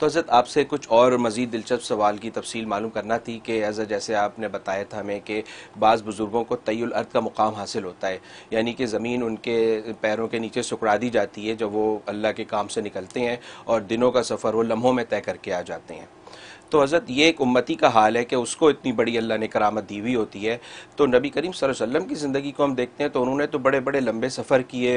तो हजरत आपसे कुछ और मज़ीद दिलचस्प सवाल की तफसील मालूम करना थी कि हजरत जैसे आपने बताया था हमें कि बाज़ बुज़ुर्गों को तयल अर्थ का मुकाम हासिल होता है यानी कि ज़मीन उनके पैरों के नीचे सुकड़ा दी जाती है जब वो अल्लाह के काम से निकलते हैं और दिनों का सफ़र वो लम्हों में तय करके आ जाते हैं तो हज़रत ये एक उम्मती का हाल है कि उसको इतनी बड़ी अल्लाह ने करामत दी हुई होती है तो नबी करीम वसल्लम की ज़िंदगी को हम देखते हैं तो उन्होंने तो बड़े बड़े लंबे सफ़र किए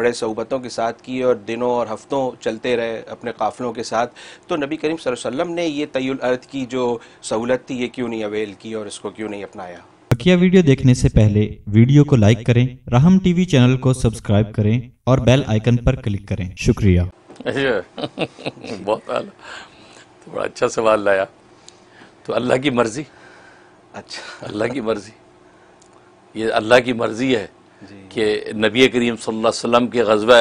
बड़े सहूबतों के साथ किए और दिनों और हफ़्तों चलते रहे अपने काफ़िलों के साथ तो नबी करीम वसल्लम ने यह तयल अर्थ की जो सहूलत थी ये क्यों नहीं अवेल की और इसको क्यों नहीं अपनाया बकिया वीडियो देखने से पहले वीडियो को लाइक करें राहम टीवी चैनल को सब्सक्राइब करें और बेल आइकन पर क्लिक करें शुक्रिया बहुत तो बड़ा अच्छा सवाल लाया तो अल्लाह की मर्ज़ी अच्छा अल्लाह की मर्ज़ी ये अल्लाह की मर्ज़ी है कि नबी करीम सल्लल्लाहु अलैहि वसल्लम के गजबा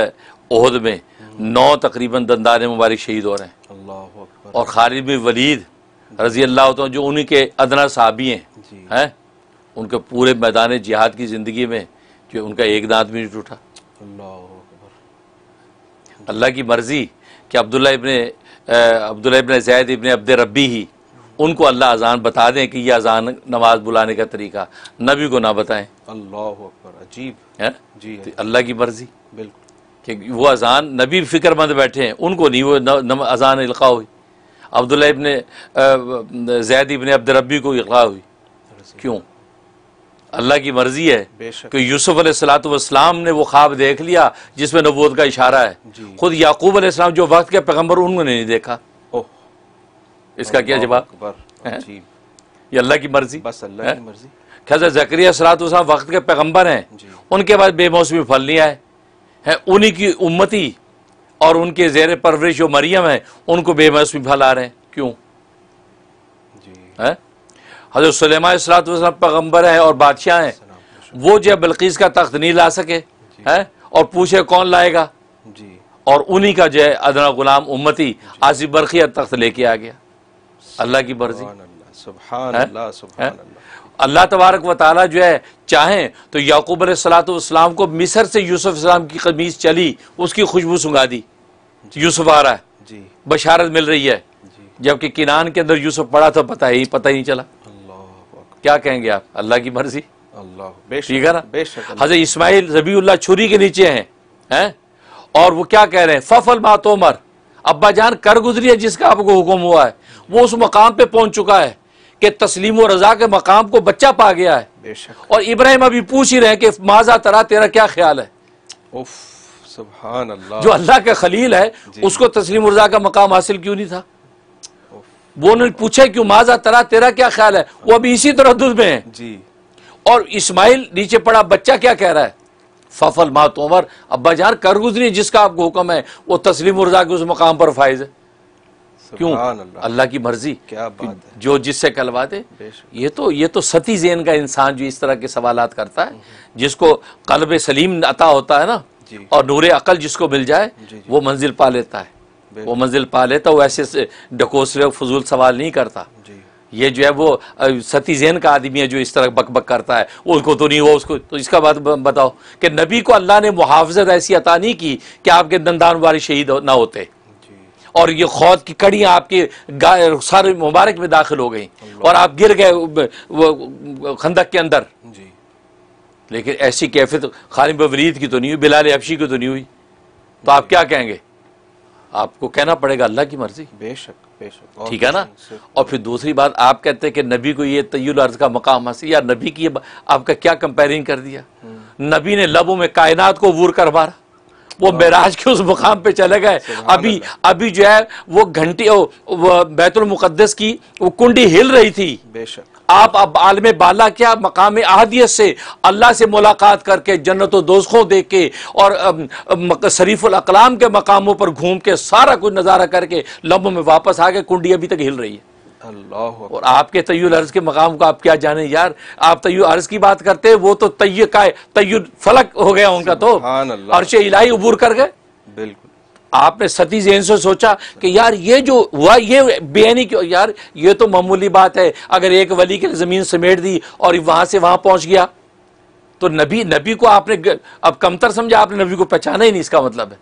ओहद में हम्म। नौ तकरीबन दंदारे मुबारक शहीद हो रहे हैं और खालिद में वलीद रजी अल्लाह तो जो उन्हीं के अदना साहबी हैं हैं उनके पूरे मैदान जिहाद की ज़िंदगी में जो उनका एक दांत भी नहीं टूटा अल्लाह की मर्ज़ी कि अब्दुल्ला इबन अब्दुल जैद इबन अब्द रबी ही उनको अल्लाह अजान बता दें कि यह अजान नमाज बुलाने का तरीका नबी को ना बताएं अल्लाह अकबर अजीब है जी तो अल्लाह की मर्जी बिल्कुल कि वो अजान नबी फिक्रमंद बैठे हैं उनको नहीं वो अजान इलका हुई अब्दुल्ला इबन जैद इबन अब्द रबी को इलका हुई क्यों अल्लाह की मर्जी है कि यूसुफ सलातम ने वो ख्वाब देख लिया जिसमें नबूत का इशारा है खुद याकूब अलैहिस्सलाम जो वक्त के पैगम्बर उन्होंने नहीं देखा इसका क्या जवाब ये अल्लाह की मर्जी बस अल्लाह की मर्जी खैर जक्रिया सलात वक्त के पैगम्बर हैं उनके बाद बेमौसमी फल नहीं आए हैं उन्हीं की उम्मती और उनके जेर परवरिश जो मरियम है उनको बेमौसमी फल आ रहे हैं क्यों है हजरत सलेमा सलात पैगम्बर हैं और बादशाह हैं वो जो बल्कीस का तख्त नहीं ला सके है और पूछे कौन लाएगा जी और उन्हीं का जो है अदना गुलाम उम्मती आसिफ बरखिया तख्त लेके आ गया अल्लाह की मर्जी अल्लाह तबारक व ताली जो है चाहें तो याकूब सलातम को मिसर से यूसुफ इस्लाम की कमीज चली उसकी खुशबू सुंगा दी यूसुफ आ रहा है बशारत मिल रही है जबकि किनान के अंदर यूसुफ पड़ा था पता ही पता ही नहीं चला क्या कहेंगे आप अल्लाह की मर्जी ठीक है ना हजरत इसमाइल रबीउल्ला छुरी के नीचे हैं हैं और वो क्या कह रहे हैं फफल मातोमर अब्बा जान कर गुजरी है जिसका आपको हुक्म हुआ है वो उस मकाम पे पहुंच चुका है कि तस्लीम और रजा के मकाम को बच्चा पा गया है और इब्राहिम अभी पूछ ही रहे हैं कि माजा तरा तेरा क्या ख्याल है उफ, जो अल्लाह का खलील है उसको तस्लीम रजा का मकाम हासिल क्यों नहीं था वो उन्होंने पूछा क्यों माजा तरा तेरा क्या ख्याल है वो अभी इसी तरह दुध में है जी और इस्माइल नीचे पड़ा बच्चा क्या कह रहा है फफल मा तोमर अब्बा जान कर गुजरी जिसका आपको हुक्म है वो तस्लीम रजा के उस मकाम पर फायज है क्यों अल्लाह की मर्जी क्या बात है जो जिससे कलवा दे ये तो ये तो सती जेन का इंसान जो इस तरह के सवाल करता है जिसको कलब सलीम अता होता है ना और नूर अकल जिसको मिल जाए वो मंजिल पा लेता है वो मंजिल पा लेता वो ऐसे डकोसले फजूल सवाल नहीं करता ये जो है वो सती जैन का आदमी है जो इस तरह बक बक करता है उसको तो नहीं हुआ उसको तो इसका बात बताओ कि नबी को अल्लाह ने मुहाफ़त ऐसी अता नहीं की कि आपके दंदान वाले शहीद ना होते और ये खौद की कड़ियाँ आपके सर मुबारक में दाखिल हो गई और आप गिर गए खंदक के अंदर लेकिन ऐसी कैफियत खालिब वरीद की तो नहीं हुई बिलाल अफशी की तो नहीं हुई तो आप क्या कहेंगे आपको कहना पड़ेगा अल्लाह की मर्जी बेशक बेशक ठीक है ना और फिर दूसरी बात आप कहते हैं कि नबी को ये तय्युल अर्ज का मकाम हासिल या नबी की आपका क्या कंपेयरिंग कर दिया हम्म। नबी ने लबों में कायनात को वूर कर मारा वो मेराज के उस मुकाम पे चले गए अभी अभी जो है वो घंटी बैतुल की वो कुंडी हिल रही थी बेशक आप अब आलम बाला क्या मकाम अहदियत से अल्लाह से मुलाकात करके जन्नत दोस्तों दे के और अकलाम के मकामों पर घूम के सारा कुछ नज़ारा करके लम्बों में वापस आके कुंडी अभी तक हिल रही है अल्लाह और आपके तय्युल अर्ज के मकाम को आप क्या जाने यार आप तय्यु अर्ज की बात करते हैं वो तो तय का तय फलक हो गया उनका तो अर्श इलाही उबूर कर गए बिल्कुल आपने सती जहन से सोचा कि यार ये जो हुआ ये बेनी क्यों यार ये तो मामूली बात है अगर एक वली के ज़मीन समेट दी और वहां से वहां पहुंच गया तो नबी नबी को आपने अब कमतर समझा आपने नबी को पहचाना ही नहीं इसका मतलब है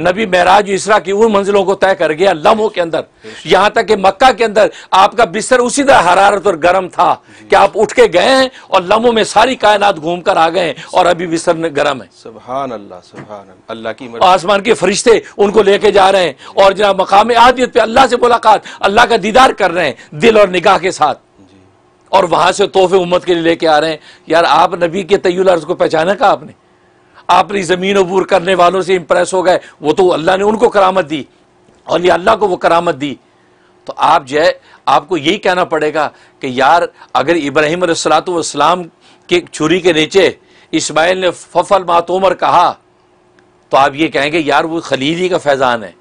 नबी महराज इसरा की उन मंजिलों को तय कर गया लम्हों के अंदर यहाँ तक कि मक्का के अंदर आपका बिस्तर उसी तरह हरारत और गर्म था कि आप उठ के गए हैं और लम्हों में सारी कायनात घूम कर आ गए हैं और अभी बिस्तर गर्म है सुबहान अल्लाह सुबहान अल्लाह की आसमान के फरिश्ते उनको लेके जा रहे हैं और जनाब मकाम आदियत पे अल्लाह से मुलाकात अल्लाह का दीदार कर रहे हैं दिल और निगाह के साथ और वहां से तोहफे उम्मत के लिए लेके आ रहे हैं यार आप नबी के तय्युल अर्ज को पहचाना का आपने अपनी ज़मीन अबूर करने वालों से इम्प्रेस हो गए वो तो अल्लाह ने उनको करामत दी और ये अल्लाह को वो करामत दी तो आप जो है आपको यही कहना पड़ेगा कि यार अगर इब्राहिम सलातम के छुरी के नीचे इसमाइल ने फफल मातोमर कहा तो आप ये कहेंगे यार वो खलीली का फैज़ान है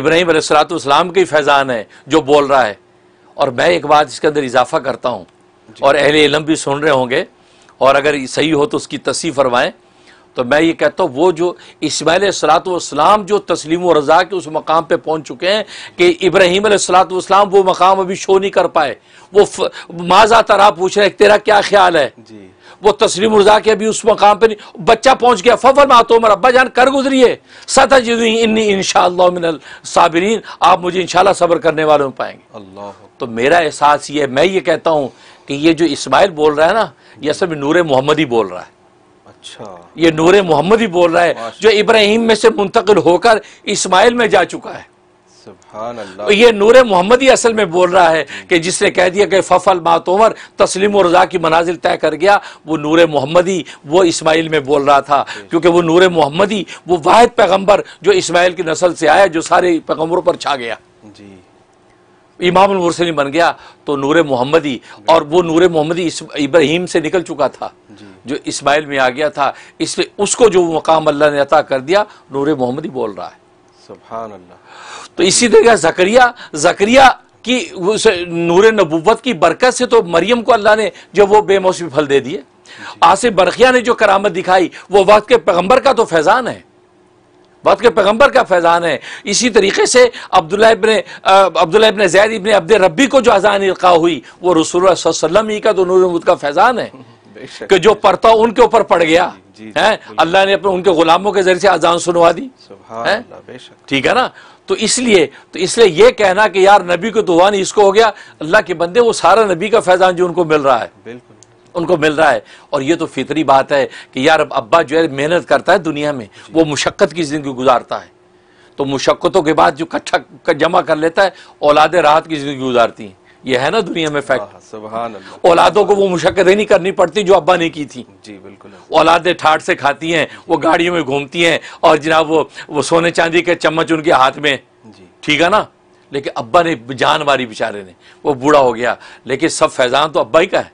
इब्राहिम सलातम का ही फैज़ान है जो बोल रहा है और मैं एक बात इसके अंदर इजाफा करता हूँ और अहल इलम भी सुन रहे होंगे और अगर सही हो तो उसकी तस्सी फरमाएं तो मैं ये कहता हूँ वो जो इसमाइल सलातम जो तस्लीम व रज़ा के उस मकाम पर पहुँच चुके हैं कि इब्राहिम सलातम वो मकाम अभी शो नहीं कर पाए वो माजा तरा पूछ रहे तेरा क्या ख्याल है जी वो तस्लीम रजा के अभी उस मकाम पर नहीं बच्चा पहुँच गया फफर मातो उमर अब्बा जान कर गुजरी है सता जी इन साबरीन आप मुझे इनशाला सब्र करने वालों में पाएंगे अल्लाह तो मेरा एहसास ये मैं ये कहता हूँ कि ये जो इसमाइल बोल रहा है ना ये सब नूर मोहम्मद ही बोल रहा है अच्छा ये नूर मोहम्मद ही बोल रहा है जो इब्राहिम में से मुंतकिल होकर इस्माइल में जा चुका है तो ये नूर मोहम्मद ही असल में बोल रहा है कि जिसने कह दिया कि फफल मातोमर तस्लीम और रजा की मनाजिल तय कर गया वो नूर मोहम्मद ही वो इस्माइल में बोल रहा था क्योंकि वो नूर मोहम्मद ही वो वाहिद पैगम्बर जो इस्माइल की नस्ल से आया जो सारे पैगम्बरों पर छा गया जी इमाम मुरसलिन बन गया तो नूर मोहम्मदी और वो नूर मोहम्मदी इब्राहिम से निकल चुका था जो इस्माइल में आ गया था इसलिए उसको जो मकाम अल्लाह ने अता कर दिया नूर मोहम्मदी बोल रहा है तो इसी तरह जकरिया जकरिया की नूर नबूबत की बरकत से तो मरियम को अल्लाह ने जो वो बेमौसमी फल दे दिए आसिफ बरखिया ने जो करामत दिखाई वो वक्त के पैगम्बर का तो फैजान है बात के पैगंबर का फैजान है इसी तरीके से अब्दुल्ला इबन अब्दुल्ला इबन जैद इबन अब्द रब्बी को जो अजान इल्का हुई वो रसूल वसल्लम ही का तो नूर का फैजान है कि जो पढ़ता उनके ऊपर पड़ गया है अल्लाह ने अपने उनके गुलामों के जरिए से अजान सुनवा दी है ठीक है ना तो इसलिए तो इसलिए यह कहना कि यार नबी को दुआ तो नहीं इसको हो गया अल्लाह के बंदे वो सारा नबी का फैजान जो उनको मिल रहा है बिल्कुल उनको मिल रहा है और ये तो फितरी बात है कि यार अब्बा जो है मेहनत करता है दुनिया में वो मुशक्क़त की ज़िंदगी गुजारता है तो मुशक्क़तों के बाद जो कट्ठा कर जमा कर लेता है औलाद राहत की ज़िंदगी गुजारती हैं ये है ना दुनिया में फैक्ट औलादों को वो मुशक्कतें नहीं करनी पड़ती जो अब्बा ने की थी जी बिल्कुल औलादें ठाट से खाती हैं वो गाड़ियों में घूमती हैं और जनाब वो वो सोने चांदी के चम्मच उनके हाथ में ठीक है ना लेकिन अब्बा ने जान मारी बेचारे ने वो बूढ़ा हो गया लेकिन सब फैजान तो अब्बा ही का है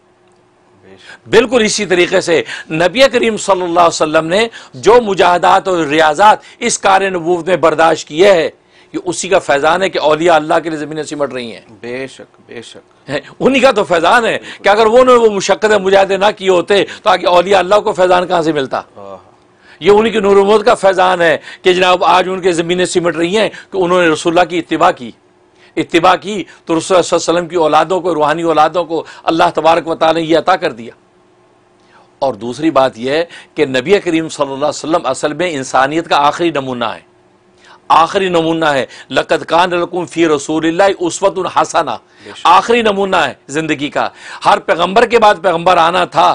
बिल्कुल इसी तरीके से नबी करीम सल्लल्लाहु अलैहि वसल्लम ने जो मुजाहदात और रियाजात इस कार नबूत में बर्दाश्त किए है कि उसी का फैज़ान है कि औलिया अल्लाह के लिए ज़मीनें सिमट रही हैं बेशक बेशक उन्हीं का तो फैज़ान है कि अगर वो वो मुशक्क़त मुजाहदे ना किए होते तो आगे अलिया अल्लाह को फैज़ान कहाँ से मिलता ये उनकी की नूरमत का फैज़ान है कि जनाब आज उनके ज़मीनें सिमट रही हैं कि उन्होंने रसुल्ला की इतवा की इतबा की तो रसोलम की औलादों को रूहानी औलादों को अल्लाह तबारक वाल ने यह अता कर दिया और दूसरी बात यह है कि नबी करीम सल्लम असल में इंसानियत का आखिरी नमूना है आखिरी नमूना है लकत कान रकुम फ़ी रसूल उसवत हसाना आखिरी नमूना है ज़िंदगी का हर पैगम्बर के बाद पैगम्बर आना था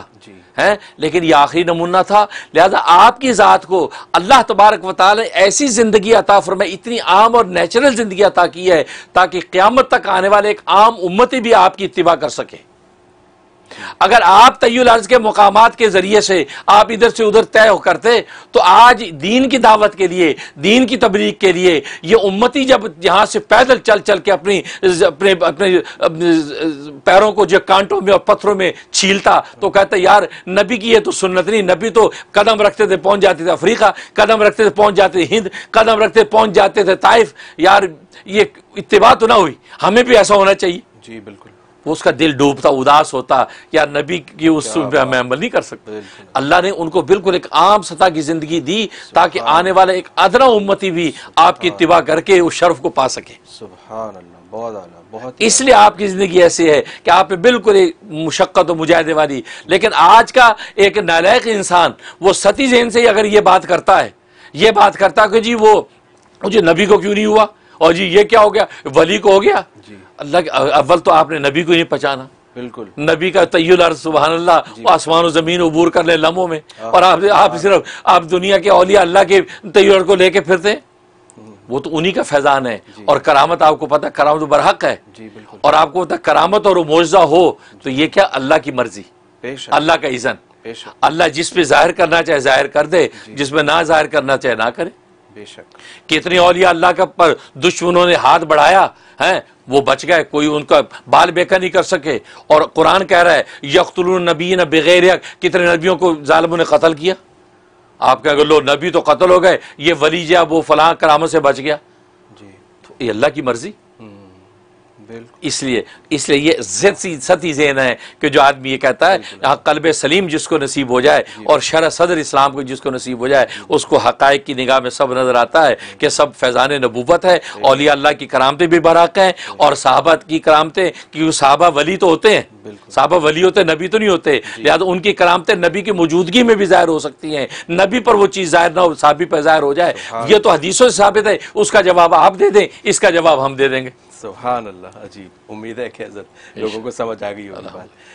हैं लेकिन ये आखिरी नमूना था लिहाजा आपकी ज़ात को अल्लाह तबारक वाल ने ऐसी ज़िंदगी अता फरमाई इतनी आम और नेचुरल ज़िंदगी अता की है ताकि क़्यामत तक आने वाले एक आम उम्मती भी आपकी इतबा कर सके अगर आप तय अर्ज के मकाम के ज़रिए से आप इधर से उधर तय करते तो आज दीन की दावत के लिए दीन की तबलीग के लिए ये उम्मती जब यहाँ से पैदल चल चल के अपनी अपने अपने पैरों को जो कांटों में और पत्थरों में छीलता तो कहते यार नबी की ये तो सुन्नत नहीं नबी तो कदम रखते थे पहुंच जाते थे अफ्रीका कदम रखते थे पहुंच जाते थे हिंद कदम रखते पहुंच जाते थे ताइफ यार ये इतवा तो ना हुई हमें भी ऐसा होना चाहिए जी बिल्कुल वो उसका दिल डूबता उदास होता या नबी की उस हमें अमल नहीं कर सकते अल्लाह ने उनको बिल्कुल एक आम सतह की ज़िंदगी दी ताकि आने वाला एक अदना उम्मती भी आपकी तिबा करके उस शर्फ को पा सके बहुत इसलिए आपकी ज़िंदगी ऐसी है कि आप बिल्कुल एक मुशक्क़त और मुजाहदे वाली लेकिन आज का एक नालायक इंसान वो सती जहन से अगर ये बात करता है ये बात करता कि जी वो मुझे नबी को क्यों नहीं हुआ और जी ये क्या हो गया वली को हो गया अल्लाह अव्वल तो आपने नबी को ही पहचाना बिल्कुल नबी का तयल अर्ज सुबह अल्लाह आसमान और ज़मीन अबूर कर ले लम्हों में हाँ। और आप आप हाँ। सिर्फ आप दुनिया के अलिया अल्लाह के तयर को लेके फिरते हम्म। वो तो उन्हीं का फैज़ान है और करामत आपको पता करामत बरहक है और आपको पता करामत और मुआवजा हो तो ये क्या अल्लाह की मर्जी अल्लाह का इज़न अल्लाह जिस पे जाहिर करना चाहे जाहिर कर दे जिसमें ना जाहिर करना चाहे ना करे बेशक कितने औलिया अल्लाह का पर दुश्मनों ने हाथ बढ़ाया है वो बच गए कोई उनका बाल बेका नहीं कर सके और कुरान कह रहा है यकतुल नबी न बगैर कितने नबियों को जालमों ने कत्ल किया आप कह लो नबी तो कत्ल हो गए ये वलीजा वो फलां करामों से बच गया जी तो ये अल्लाह की मर्जी इसलिए इसलिए ये सती सती जेन है कि जो आदमी ये कहता है हाँ, कल्ब सलीम जिसको नसीब हो जाए और शर सदर इस्लाम को जिसको नसीब हो जाए उसको हक़ की निगाह में सब नज़र आता है कि सब फैज़ान नबूबत है औलिया अल्लाह की करामते भी बराक हैं और साहबा की करामते क्योंकि साहबा वली तो होते हैं साहबा वली होते नबी तो नहीं होते लिहाजा उनकी करामतें नबी की मौजूदगी में भी जाहिर हो सकती हैं नबी पर वो चीज़ जाहिर ना हो साहबी पर जाहिर हो जाए ये तो हदीसों से साबित है उसका जवाब आप दे दें इसका जवाब हम दे देंगे सुबहान अल्लाह अजीब उम्मीद है लोगों को समझ आ गई होगी